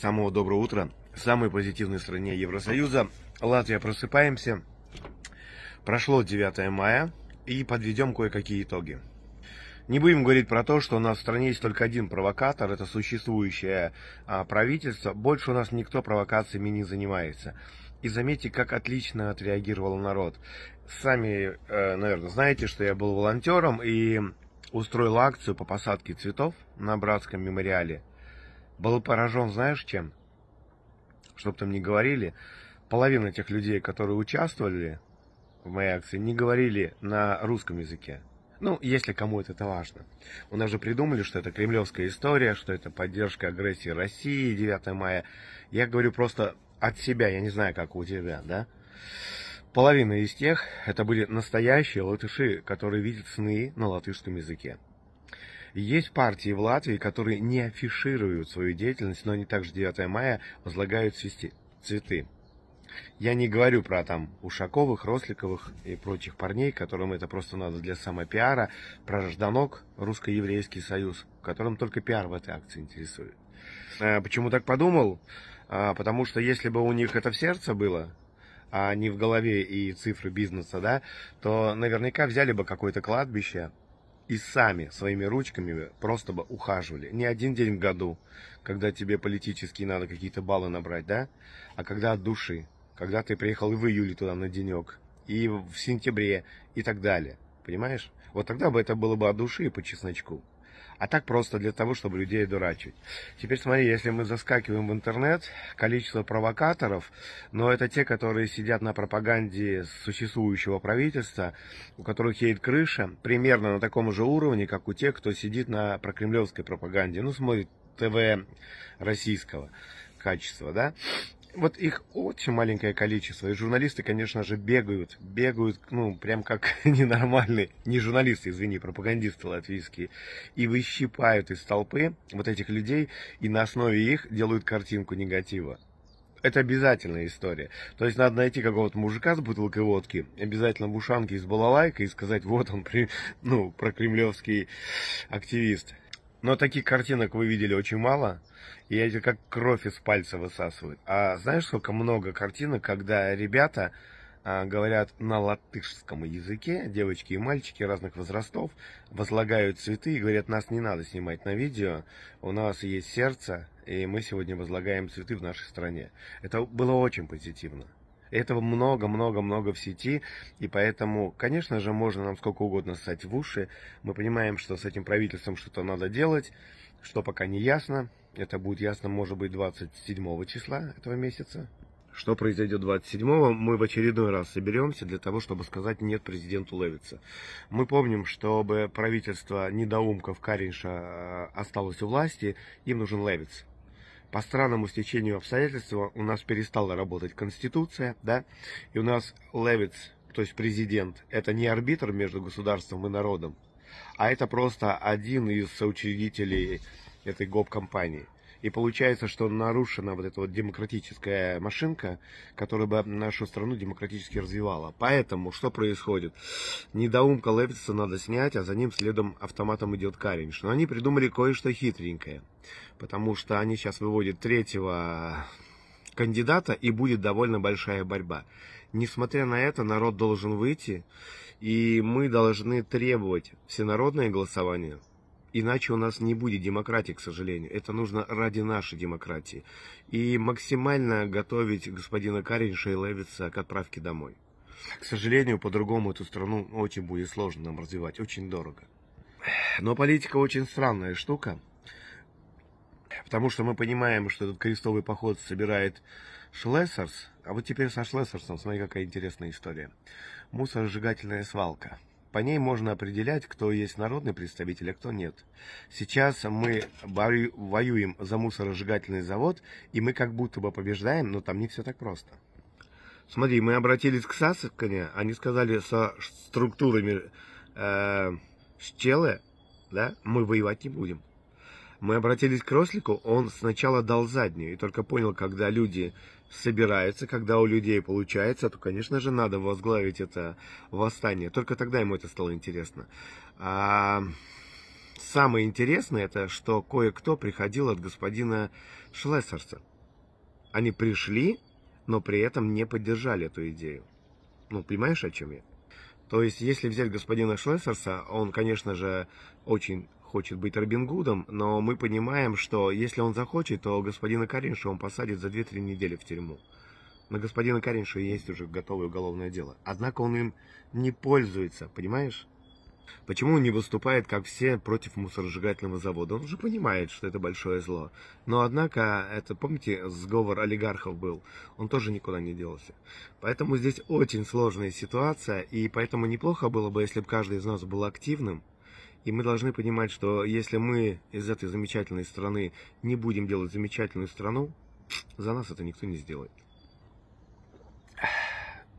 Самого доброго утра. Самой позитивной стране Евросоюза. Латвия, просыпаемся. Прошло 9 мая и подведем кое-какие итоги. Не будем говорить про то, что у нас в стране есть только один провокатор, это существующее а, правительство. Больше у нас никто провокациями не занимается. И заметьте, как отлично отреагировал народ. Сами, э, наверное, знаете, что я был волонтером и устроил акцию по посадке цветов на братском мемориале был поражен, знаешь, чем? Чтоб там не говорили, половина тех людей, которые участвовали в моей акции, не говорили на русском языке. Ну, если кому это, это важно. У нас же придумали, что это кремлевская история, что это поддержка агрессии России 9 мая. Я говорю просто от себя, я не знаю, как у тебя, да? Половина из тех, это были настоящие латыши, которые видят сны на латышском языке. Есть партии в Латвии, которые не афишируют свою деятельность, но они также 9 мая возлагают свести, цветы. Я не говорю про там Ушаковых, Росликовых и прочих парней, которым это просто надо для самопиара, про Жданок, Русско-Еврейский союз, которым только пиар в этой акции интересует. Э, почему так подумал? Э, потому что если бы у них это в сердце было, а не в голове и цифры бизнеса, да, то наверняка взяли бы какое-то кладбище, и сами своими ручками просто бы ухаживали. Не один день в году, когда тебе политически надо какие-то баллы набрать, да? А когда от души, когда ты приехал и в июле туда на денек, и в сентябре, и так далее. Понимаешь? Вот тогда бы это было бы от души и по чесночку а так просто для того, чтобы людей дурачить. Теперь смотри, если мы заскакиваем в интернет, количество провокаторов, но это те, которые сидят на пропаганде существующего правительства, у которых едет крыша, примерно на таком же уровне, как у тех, кто сидит на прокремлевской пропаганде, ну, смотрит ТВ российского качества, да, вот их очень маленькое количество. И журналисты, конечно же, бегают. Бегают, ну, прям как ненормальные. Не журналисты, извини, пропагандисты латвийские. И выщипают из толпы вот этих людей. И на основе их делают картинку негатива. Это обязательная история. То есть надо найти какого-то мужика с бутылкой водки, обязательно бушанки из балалайка и сказать, вот он, при, ну, прокремлевский активист. Но таких картинок вы видели очень мало, и эти как кровь из пальца высасывают. А знаешь, сколько много картинок, когда ребята а, говорят на латышском языке, девочки и мальчики разных возрастов, возлагают цветы и говорят, нас не надо снимать на видео, у нас есть сердце, и мы сегодня возлагаем цветы в нашей стране. Это было очень позитивно. Этого много-много-много в сети, и поэтому, конечно же, можно нам сколько угодно ссать в уши. Мы понимаем, что с этим правительством что-то надо делать, что пока не ясно. Это будет ясно, может быть, 27 числа этого месяца. Что произойдет 27-го, мы в очередной раз соберемся для того, чтобы сказать «нет» президенту Левица. Мы помним, чтобы правительство недоумков Каринша э, осталось у власти, им нужен Левиц по странному стечению обстоятельств у нас перестала работать Конституция, да, и у нас Левиц, то есть президент, это не арбитр между государством и народом, а это просто один из соучредителей этой ГОП-компании. И получается, что нарушена вот эта вот демократическая машинка, которая бы нашу страну демократически развивала. Поэтому что происходит? Недоумка левица надо снять, а за ним следом автоматом идет Каринш. Но они придумали кое-что хитренькое. Потому что они сейчас выводят третьего кандидата и будет довольно большая борьба. Несмотря на это, народ должен выйти, и мы должны требовать всенародное голосование – Иначе у нас не будет демократии, к сожалению. Это нужно ради нашей демократии. И максимально готовить господина Каринша и Левица к отправке домой. К сожалению, по-другому эту страну очень будет сложно нам развивать, очень дорого. Но политика очень странная штука, потому что мы понимаем, что этот крестовый поход собирает Шлессерс, а вот теперь со Шлессерсом, смотри, какая интересная история. Мусоросжигательная свалка. По ней можно определять, кто есть народный представитель, а кто нет. Сейчас мы воюем за мусоросжигательный завод, и мы как будто бы побеждаем, но там не все так просто. Смотри, мы обратились к Сасовкане, они сказали со структурами э, Щелы, да, мы воевать не будем мы обратились к Рослику, он сначала дал заднюю и только понял, когда люди собираются, когда у людей получается, то, конечно же, надо возглавить это восстание. Только тогда ему это стало интересно. А самое интересное, это что кое-кто приходил от господина Шлессерса. Они пришли, но при этом не поддержали эту идею. Ну, понимаешь, о чем я? То есть, если взять господина Шлессерса, он, конечно же, очень хочет быть Робин Гудом, но мы понимаем, что если он захочет, то господина Каринша он посадит за 2-3 недели в тюрьму. На господина Каринша есть уже готовое уголовное дело. Однако он им не пользуется, понимаешь? Почему он не выступает, как все, против мусоросжигательного завода? Он уже понимает, что это большое зло. Но, однако, это, помните, сговор олигархов был? Он тоже никуда не делся. Поэтому здесь очень сложная ситуация, и поэтому неплохо было бы, если бы каждый из нас был активным, и мы должны понимать, что если мы из этой замечательной страны не будем делать замечательную страну, за нас это никто не сделает.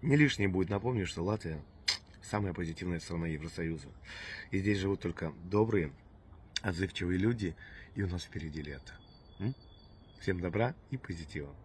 Не лишнее будет напомнить, что Латвия самая позитивная страна Евросоюза. И здесь живут только добрые, отзывчивые люди, и у нас впереди лето. Всем добра и позитива.